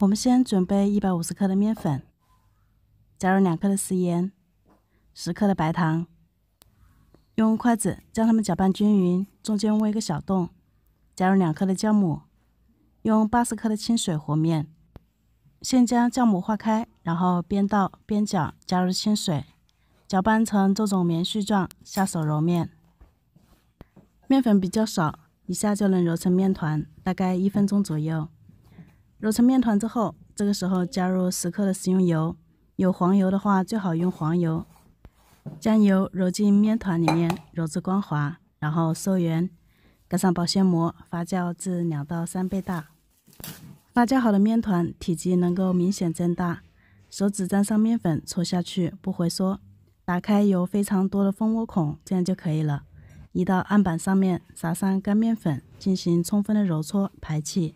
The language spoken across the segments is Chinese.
我们先准备一百五十克的面粉，加入两克的食盐、十克的白糖，用筷子将它们搅拌均匀，中间挖一个小洞，加入两克的酵母，用八十克的清水和面。先将酵母化开，然后边倒边搅，加入清水，搅拌成这种棉絮状，下手揉面。面粉比较少，一下就能揉成面团，大概一分钟左右。揉成面团之后，这个时候加入十克的食用油，有黄油的话最好用黄油，将油揉进面团里面，揉至光滑，然后收圆，盖上保鲜膜发酵至两到三倍大。发酵好的面团体积能够明显增大，手指沾上面粉搓下去不回缩，打开有非常多的蜂窝孔，这样就可以了。移到案板上面，撒上干面粉，进行充分的揉搓排气。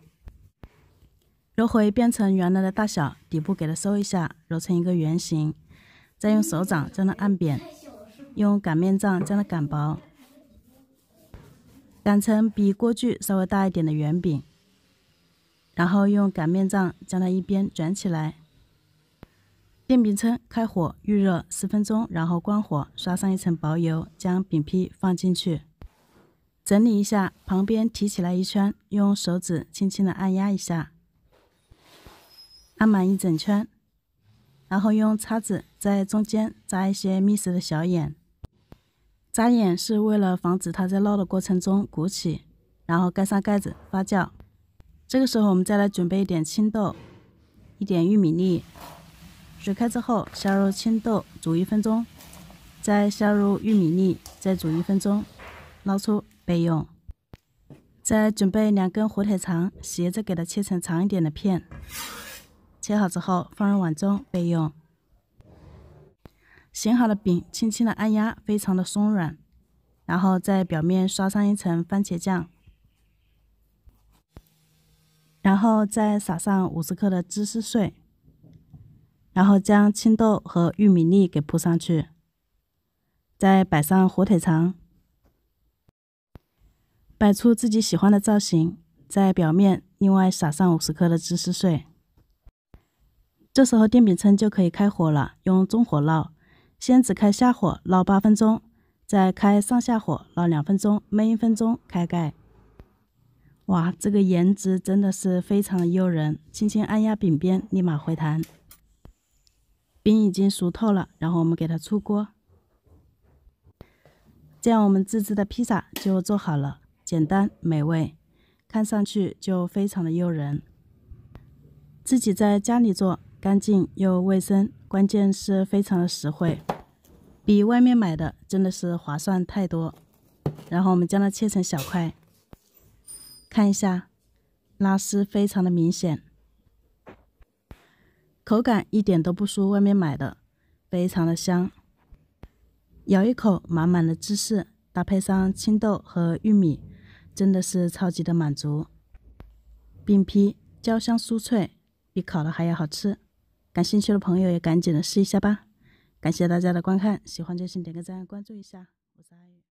揉回变成原来的大小，底部给它收一下，揉成一个圆形，再用手掌将它按扁，用擀面杖将它擀薄，擀成比锅具稍微大一点的圆饼，然后用擀面杖将它一边卷起来。电饼铛开火预热十分钟，然后关火，刷上一层薄油，将饼坯放进去，整理一下，旁边提起来一圈，用手指轻轻的按压一下。按满一整圈，然后用叉子在中间扎一些密实的小眼，扎眼是为了防止它在烙的过程中鼓起。然后盖上盖子发酵。这个时候我们再来准备一点青豆，一点玉米粒。水开之后下入青豆煮一分钟，再下入玉米粒再煮一分钟，捞出备用。再准备两根火腿肠，斜着给它切成长一点的片。切好之后放入碗中备用。醒好的饼轻轻的按压，非常的松软。然后在表面刷上一层番茄酱，然后再撒上五十克的芝士碎，然后将青豆和玉米粒给铺上去，再摆上火腿肠，摆出自己喜欢的造型。在表面另外撒上五十克的芝士碎。这时候电饼铛就可以开火了，用中火烙，先只开下火烙八分钟，再开上下火烙两分钟，焖一分钟，开盖。哇，这个颜值真的是非常的诱人，轻轻按压饼边，立马回弹，饼已经熟透了。然后我们给它出锅，这样我们自制的披萨就做好了，简单美味，看上去就非常的诱人，自己在家里做。干净又卫生，关键是非常的实惠，比外面买的真的是划算太多。然后我们将它切成小块，看一下，拉丝非常的明显，口感一点都不输外面买的，非常的香。咬一口，满满的芝士搭配上青豆和玉米，真的是超级的满足。饼皮焦香酥脆，比烤的还要好吃。感兴趣的朋友也赶紧的试一下吧！感谢大家的观看，喜欢就请点个赞，关注一下。我是阿宇。